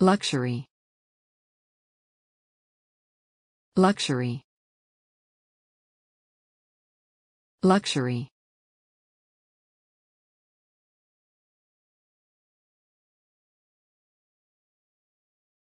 Luxury. Luxury. Luxury.